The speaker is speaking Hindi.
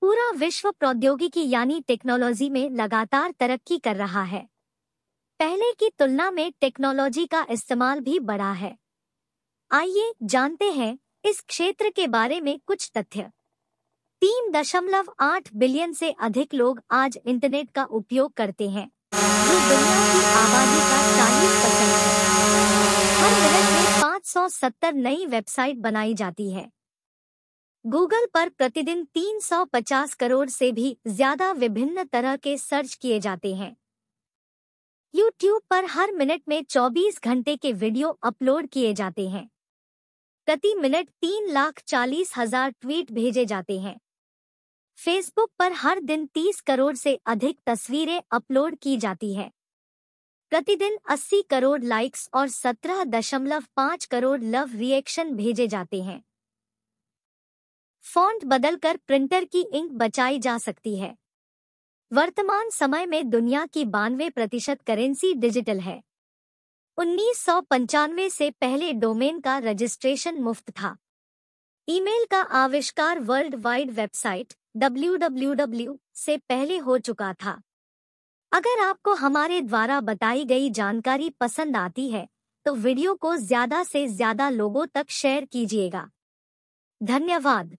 पूरा विश्व प्रौद्योगिकी यानी टेक्नोलॉजी में लगातार तरक्की कर रहा है पहले की तुलना में टेक्नोलॉजी का इस्तेमाल भी बढ़ा है आइए जानते हैं इस क्षेत्र के बारे में कुछ तथ्य तीन दशमलव आठ बिलियन से अधिक लोग आज इंटरनेट का उपयोग करते हैं जो दुनिया की आबादी का चालीस परसेंट है हर मिनट में सत्तर नई वेबसाइट बनाई जाती है गूगल पर प्रतिदिन 350 करोड़ से भी ज्यादा विभिन्न तरह के सर्च किए जाते हैं यूट्यूब पर हर मिनट में 24 घंटे के वीडियो अपलोड किए जाते हैं प्रति मिनट तीन लाख चालीस हजार ट्वीट भेजे जाते हैं फेसबुक पर हर दिन 30 करोड़ से अधिक तस्वीरें अपलोड की जाती है प्रतिदिन 80 करोड़ लाइक्स और 17.5 करोड़ लव रिएक्शन भेजे जाते हैं फॉन्ट बदलकर प्रिंटर की इंक बचाई जा सकती है वर्तमान समय में दुनिया की बानवे प्रतिशत करेंसी डिजिटल है उन्नीस से पहले डोमेन का रजिस्ट्रेशन मुफ्त था ईमेल का आविष्कार वर्ल्ड वाइड वेबसाइट www से पहले हो चुका था अगर आपको हमारे द्वारा बताई गई जानकारी पसंद आती है तो वीडियो को ज्यादा से ज्यादा लोगों तक शेयर कीजिएगा धन्यवाद